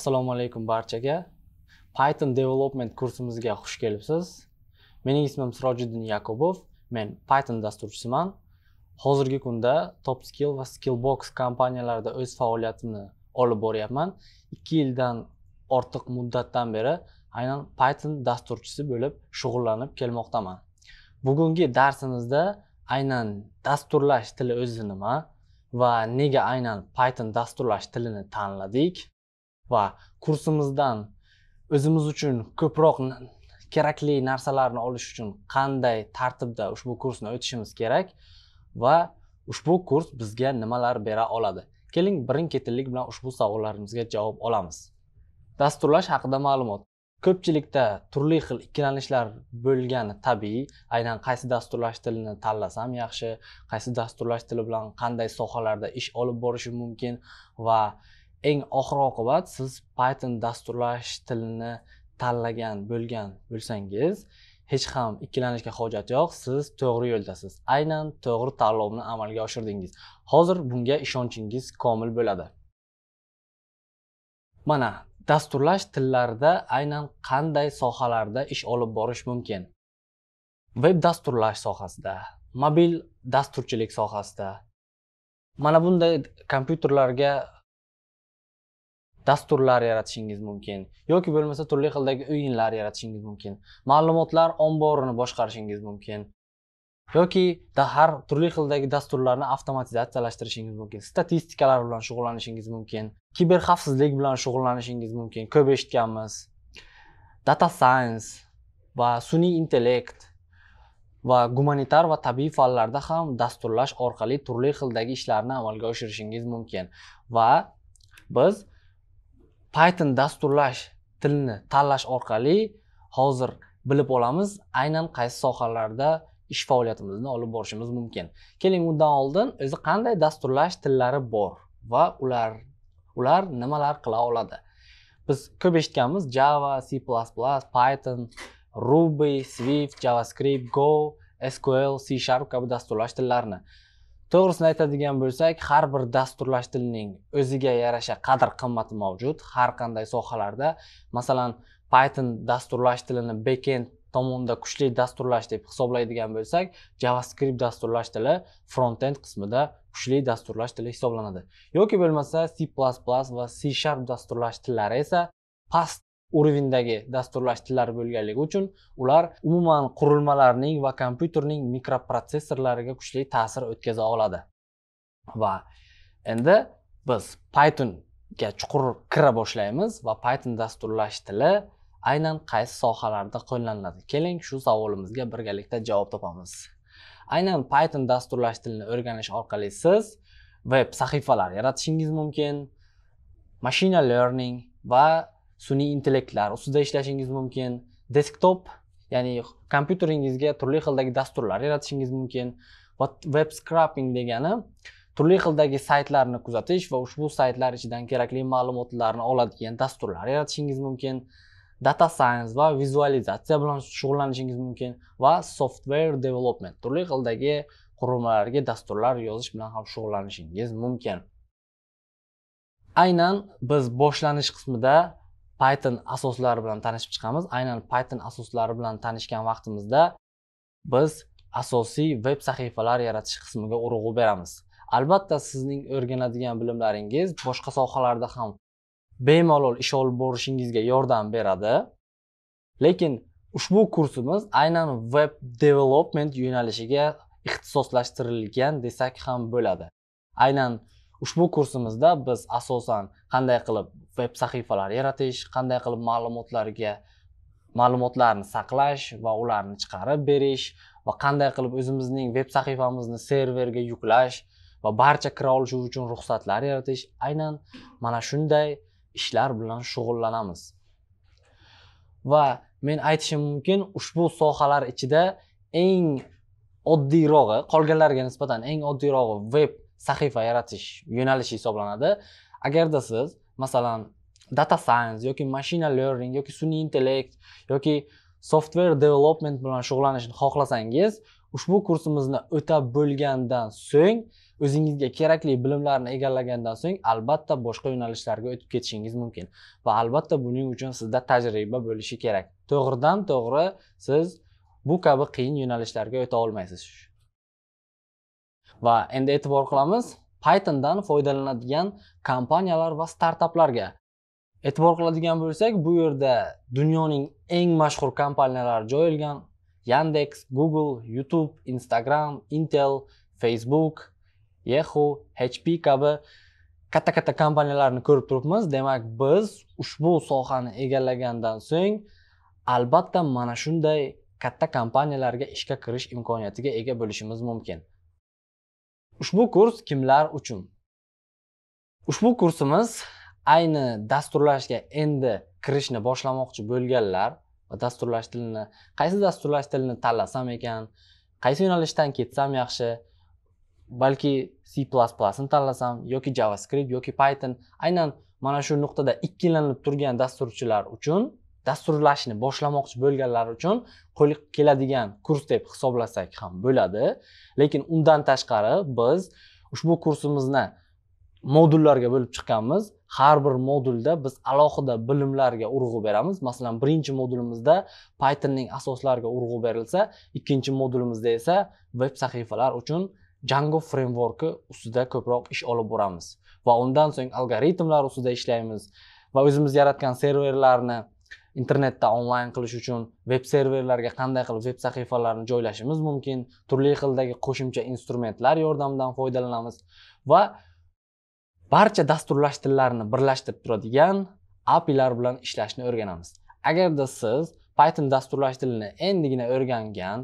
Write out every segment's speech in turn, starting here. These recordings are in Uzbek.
assalomu alaykum barchaga python development kursimizga xush kelibsiz mening ismim sirojiddin yakubov men python dasturchisiman hozirgi kunda topskill va skillbox kompaniyalarida o'z faoliyatimni olib boryapman ikki yildan ortiq muddatdan beri aynan python dasturchisi bo'lib shug'ullanib kelmoqdaman bugungi darsimizda aynan dasturlash tili o'zi nima va nega aynan python dasturlash tilini tanladik va kursimizdan o'zimiz uchun ko'proq kerakli narsalarni olish uchun qanday tartibda ushbu kursni o'tishimiz kerak va ushbu kurs bizga nimalar bera oladi keling birin ketinlik bilan ushbu savollarimizga javob olamiz dasturlash haqida ma'lumot ko'pchilikda turli xil ikkilanishlar bo'lgani tabiiy aynan qaysi dasturlash tilini tanlasam yaxshi qaysi dasturlash tili bilan qanday sohalarda ish olib borishim mumkin va eng oxir oqibat siz python dasturlash tilini tanlagan bo'lgan bo'lsangiz hech ham ikkilanishga hojat yo'q siz to'g'ri yo'ldasiz aynan to'g'ri tanlovni amalga oshirdingiz hozir bunga ishonchingiz komil bo'ladi mana dasturlash tillarida aynan qanday sohalarda ish olib borish mumkin veb dasturlash sohasida mobil dasturchilik sohasida mana bunday kompyuterlarga dasturlar yaratishingiz mumkin yoki bo'lmasa turli xildagi o'yinlar yaratishingiz mumkin ma'lumotlar omborini boshqarishingiz mumkin yoki har turli xildagi dasturlarni avtomatizatsiyalashtirishingiz mumkin statistikalar bilan shug'ullanishingiz mumkin kiber xavfsizlik bilan shug'ullanishingiz mumkin ko'p eshitganmiz data science va sun'iy intellekt va gumanitar va tabiiy fanlarda ham dasturlash orqali turli xildagi ishlarni amalga oshirishingiz mumkin va biz python dasturlash tilini tanlash orqali hozir bilib olamiz aynan qaysi sohalarda ish faoliyatimizni olib borishimiz mumkin keling undan oldin o'zi qanday dasturlash tillari bor va ular ular nimalar qila oladi biz ko'p eshitganmiz java c++ python ruby swift javascript go sql c sharp kabi dasturlash tillarini to'g'risini aytadigan bo'lsak har bir dasturlash tilining o'ziga yarasha qadr qimmati mavjud har qanday sohalarda masalan python dasturlash tilini backend tomonida kuchli dasturlash deb hisoblaydigan bo'lsak javascript dasturlash tili frontend qismida kuchli dasturlash tili hisoblanadi yoki bo'lmasa c va c sharp dasturlash tillari esa past urvindagi dasturlash tillari bo'lganligi uchun ular umuman qurilmalarning va kompyuterning mikroprotsessorlariga kuchli ta'sir o'tkaza oladi va endi biz pythonga chuqur kira boshlaymiz va python dasturlash tili aynan qaysi sohalarda qo'llaniladi keling shu savolimizga birgalikda javob topamiz aynan python dasturlash tilini o'rganish orqali siz veb sahifalar yaratishingiz mumkin mashina learning va sun'iy intellektlar ustida ishlashingiz mumkin desktop ya'ni kompyuteringizga turli xildagi dasturlar yaratishingiz mumkin va web scraping degani turli xildagi saytlarni kuzatish va ushbu saytlar ichidan kerakli ma'lumotlarni oladigan dasturlar yaratishingiz mumkin data science va vizualizatsiya bilan shug'ullanishingiz mumkin va software development turli xildagi qurilmalarga dasturlar yozish bilan ham shug'ullanishingiz mumkin aynan biz boshlanish qismida python asoslari bilan tanishib chiqamiz aynan python asoslari bilan tanishgan vaqtimizda biz asosiy veb sahifalar yaratish qismiga urg'u beramiz albatta sizning o'rganadigan bilimlaringiz boshqa sohalarda ham bemalol ish olib borishingizga yordam beradi lekin ushbu kursimiz aynan web development yo'nalishiga ixtisoslashtirilgan desak ham bo'ladi aynan ushbu kursimizda biz asosan qanday qilib veb sahifalar yaratish qanday qilib ma'lumotlarga ma'lumotlarni saqlash va ularni chiqarib berish va qanday qilib o'zimizning veb sahifamizni serverga yuklash va barcha kira olishi uchun ruxsatlar yaratish aynan mana shunday ishlar bilan shug'ullanamiz va men aytishim mumkin ushbu sohalar ichida eng oddiyrog'i qolganlarga nisbatan eng oddiyrog'i veb sahifa yaratish yo'nalishi hisoblanadi agarda siz masalan data science yoki mashina learning yoki sun'iy intellekt yoki software development bilan shug'ullanishni xohlasangiz ushbu kursimizni o'tab bo'lgandan so'ng o'zingizga kerakli bilimlarni egallagandan so'ng albatta boshqa yo'nalishlarga o'tib ketishingiz mumkin va albatta buning uchun sizda tajriba bo'lishi kerak to'g'ridan to'g'ri siz bu kabi qiyin yo'nalishlarga o'ta olmaysiz va endi e'tibor qilamiz Pythondan foydalanadigan kompaniyalar va startaplarga. E'tibor qiladigan bo'lsak, bu yerda dunyoning eng mashhur kompaniyalari joyilgan Yandex, Google, YouTube, Instagram, Intel, Facebook, Yahoo, HP kabi katta katta kompaniyalarni ko'rib turibmiz. Demak, biz ushbu sohani egallagandan so'ng albatta mana shunday katta kompaniyalarga ishga kirish imkoniyatiga ega bo'lishimiz mumkin Ushbu kurs kimlar uchun? Ushbu kursimiz ayni dasturlashga endi kirishni boshlamoqchi bo'lganlar va dasturlash tilini qaysi dasturlash tilini tanlasam ekan, qaysi yo'nalishdan ketsam yaxshi, balki C++ ni tanlasam yoki JavaScript yoki Python aynan mana shu nuqtada ikkilanib turgan dasturchilar uchun dasturlashni boshlamoqchi bo'lganlar uchun qo'l keladigan kurs deb hisoblasak ham bo'ladi lekin undan tashqari biz ushbu kursimizni modullarga bo'lib chiqqanmiz har bir modulda biz alohida bilimlarga urg'u beramiz masalan birinchi modulimizda pythonning asoslariga urg'u berilsa ikkinchi modulimizda esa veb sahifalar uchun Django frameworki ustida ko'proq ish olib boramiz va undan so'ng algoritmlar ustida ishlaymiz va o'zimiz yaratgan serverlarni internetda onlayn qilish uchun veb serverlarga qanday qilib veb sahifalarni joylashimiz mumkin turli xildagi qo'shimcha instrumentlar yordamidan foydalanamiz va barcha dasturlash tillarini birlashtirib turadigan apilar bilan ishlashni o'rganamiz agarda siz python dasturlash tilini endigina o'rgangan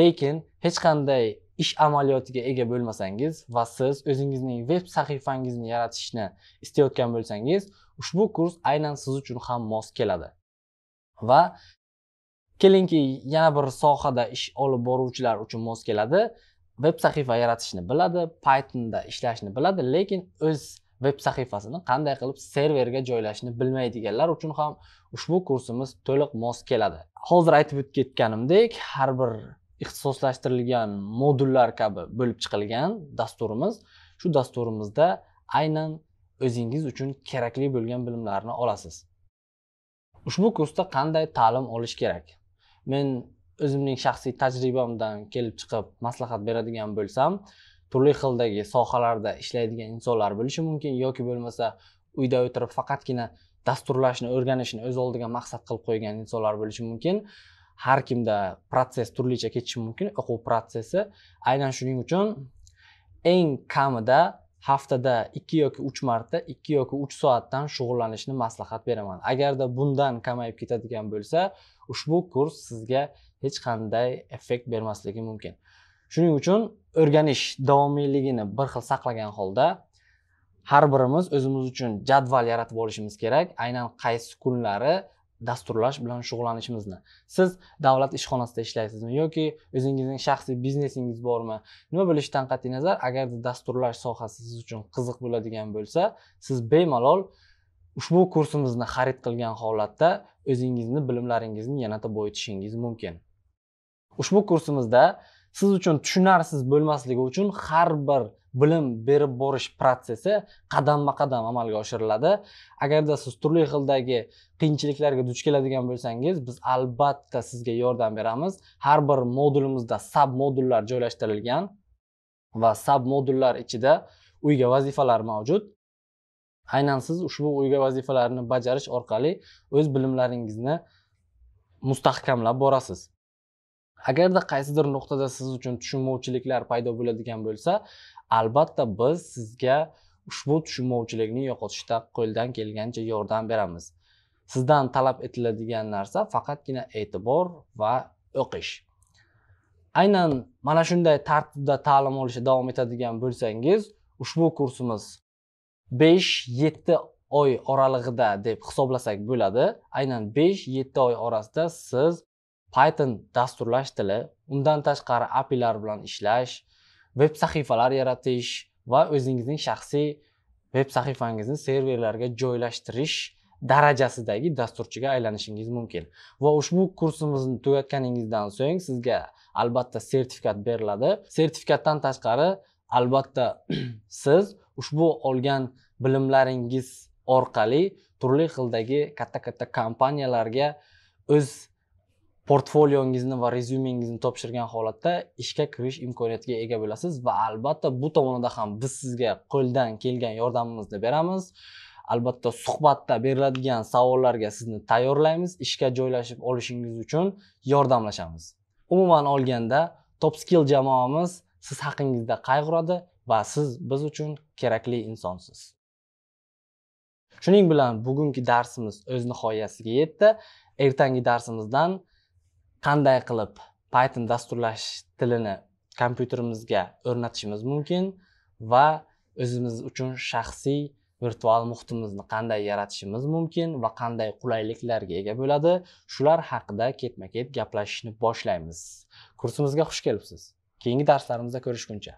lekin hech qanday ish amaliyotiga ega bo'lmasangiz va siz o'zingizning veb sahifangizni yaratishni istayotgan bo'lsangiz ushbu kurs aynan siz uchun ham mos keladi va kelingki yana bir sohada ish olib boruvchilar uchun mos keladi veb sahifa yaratishni biladi pythonda ishlashni biladi lekin o'z veb sahifasini qanday qilib serverga joylashni bilmaydiganlar uchun ham ushbu kursimiz to'liq mos keladi hozir aytib o'tib ketganimdek har bir ixtisoslashtirilgan modullar kabi bo'lib chiqilgan dasturimiz shu dasturimizda aynan o'zingiz uchun kerakli bo'lgan bilimlarni olasiz ushbu kursda qanday ta'lim olish kerak men o'zimning shaxsiy tajribamdan kelib chiqib maslahat beradigan bo'lsam turli xildagi sohalarda ishlaydigan insonlar bo'lishi mumkin yoki bo'lmasa uyda o'tirib faqatgina dasturlashni o'rganishni o'z oldiga maqsad qilib qo'ygan insonlar bo'lishi mumkin har kimda protsess turlicha kechishi mumkin o'quv protsessi aynan shuning uchun eng kamida haftada ikki yoki uch marta ikki yoki uch soatdan shug'ullanishni maslahat beraman agarda bundan kamayib ketadigan bo'lsa ushbu kurs sizga hech qanday effekt bermasligi mumkin shuning uchun o'rganish davomiyligini bir xil saqlagan holda har birimiz o'zimiz uchun jadval yaratib olishimiz kerak aynan qaysi kunlari dasturlash bilan shug'ullanishimizni siz davlat ishxonasida ishlaysizmi yoki o'zingizning shaxsiy biznesingiz bormi nima bo'lishidan qat'iy nazar agarda dasturlash sohasi siz uchun qiziq bo'ladigan bo'lsa siz bemalol ushbu kursimizni xarid qilgan holatda o'zingizni bilimlaringizni yanada boyitishingiz mumkin ushbu kursimizda siz uchun tushunarsiz bo'lmasligi uchun har bir bilim berib borish protsessi qadamma qadam amalga oshiriladi agarda siz turli xildagi qiyinchiliklarga duch keladigan bo'lsangiz biz albatta sizga yordam beramiz har bir modulimizda sab modullar joylashtirilgan va sab modullar ichida uyga vazifalar mavjud aynan siz ushbu uyga vazifalarni bajarish orqali o'z bilimlaringizni mustahkamlab borasiz agarda qaysidir nuqtada siz uchun tushunmovchiliklar paydo bo'ladigan bo'lsa albatta biz sizga ushbu tushunmovchilikni yo'qotishda qo'ldan kelgancha yordam beramiz sizdan talab etiladigan narsa faqatgina e'tibor va o'qish aynan mana shunday tartibda ta'lim olishda davom etadigan bo'lsangiz ushbu kursimiz 5-7 oy oralig'ida deb hisoblasak bo'ladi aynan 5-7 oy orasida siz Python dasturlash tili, undan tashqari APIlar bilan ishlash, veb sahifalar yaratish va o'zingizning shaxsiy veb sahifangizni serverlarga joylashtirish darajasidagi dasturchiga aylanishingiz mumkin va ushbu kursimizni tugatganingizdan so'ng sizga albatta sertifikat beriladi sertifikatdan tashqari albatta siz ushbu olgan bilimlaringiz orqali turli xildagi katta katta kompaniyalarga o'z portfoliongizni va rezyumengizni topshirgan holatda ishga kirish imkoniyatiga ega bo'lasiz va albatta bu tomonida ham biz sizga qo'ldan kelgan yordamimizni beramiz albatta suhbatda beriladigan savollarga sizni tayyorlaymiz ishga joylashib olishingiz uchun yordamlashamiz umuman olganda top skill jamoamiz siz haqingizda qayg'uradi va siz biz uchun kerakli insonsiz shuning bilan bugungi darsimiz o'z nihoyasiga yetdi ertangi darsimizdan qanday qilib python dasturlash tilini kompyuterimizga o'rnatishimiz mumkin va o'zimiz uchun shaxsiy virtual muhitimizni qanday yaratishimiz mumkin va qanday qulayliklarga ega bo'ladi shular haqida ketma ket gaplashishni boshlaymiz kursimizga xush kelibsiz keyingi darslarimizda ko'rishguncha